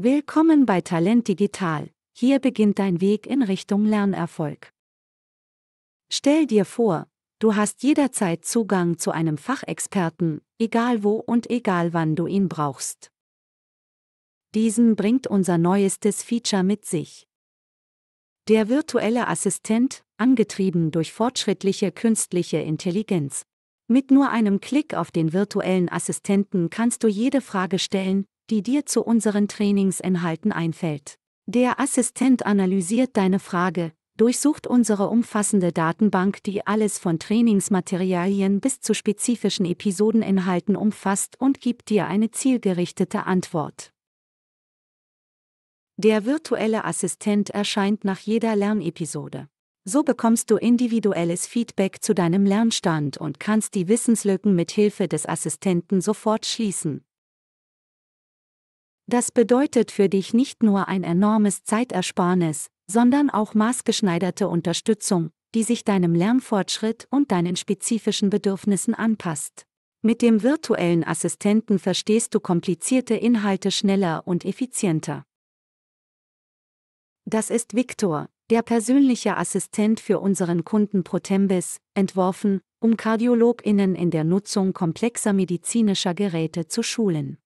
Willkommen bei Talent Digital, hier beginnt dein Weg in Richtung Lernerfolg. Stell dir vor, du hast jederzeit Zugang zu einem Fachexperten, egal wo und egal wann du ihn brauchst. Diesen bringt unser neuestes Feature mit sich. Der virtuelle Assistent, angetrieben durch fortschrittliche künstliche Intelligenz. Mit nur einem Klick auf den virtuellen Assistenten kannst du jede Frage stellen, die dir zu unseren Trainingsinhalten einfällt. Der Assistent analysiert deine Frage, durchsucht unsere umfassende Datenbank, die alles von Trainingsmaterialien bis zu spezifischen Episodeninhalten umfasst und gibt dir eine zielgerichtete Antwort. Der virtuelle Assistent erscheint nach jeder Lernepisode. So bekommst du individuelles Feedback zu deinem Lernstand und kannst die Wissenslücken mit Hilfe des Assistenten sofort schließen. Das bedeutet für dich nicht nur ein enormes Zeitersparnis, sondern auch maßgeschneiderte Unterstützung, die sich deinem Lernfortschritt und deinen spezifischen Bedürfnissen anpasst. Mit dem virtuellen Assistenten verstehst du komplizierte Inhalte schneller und effizienter. Das ist Viktor, der persönliche Assistent für unseren Kunden Protembis, entworfen, um Kardiologinnen in der Nutzung komplexer medizinischer Geräte zu schulen.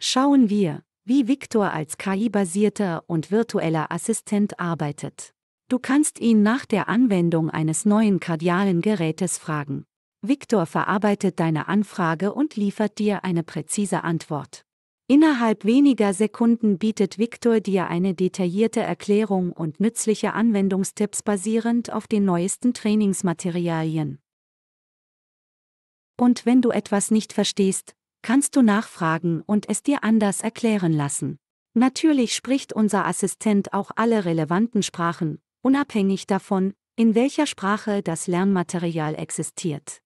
Schauen wir, wie Victor als KI-basierter und virtueller Assistent arbeitet. Du kannst ihn nach der Anwendung eines neuen kardialen Gerätes fragen. Victor verarbeitet deine Anfrage und liefert dir eine präzise Antwort. Innerhalb weniger Sekunden bietet Victor dir eine detaillierte Erklärung und nützliche Anwendungstipps basierend auf den neuesten Trainingsmaterialien. Und wenn du etwas nicht verstehst, kannst du nachfragen und es dir anders erklären lassen. Natürlich spricht unser Assistent auch alle relevanten Sprachen, unabhängig davon, in welcher Sprache das Lernmaterial existiert.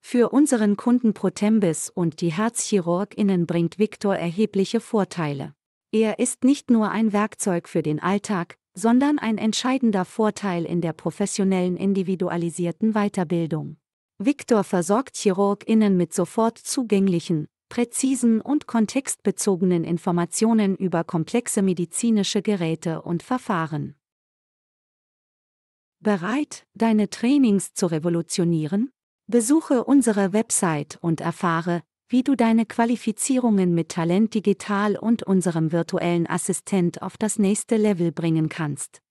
Für unseren Kunden Protembis und die Herzchirurginnen bringt Victor erhebliche Vorteile. Er ist nicht nur ein Werkzeug für den Alltag, sondern ein entscheidender Vorteil in der professionellen individualisierten Weiterbildung. Victor versorgt ChirurgInnen mit sofort zugänglichen, präzisen und kontextbezogenen Informationen über komplexe medizinische Geräte und Verfahren. Bereit, deine Trainings zu revolutionieren? Besuche unsere Website und erfahre, wie du deine Qualifizierungen mit Talent Digital und unserem virtuellen Assistent auf das nächste Level bringen kannst.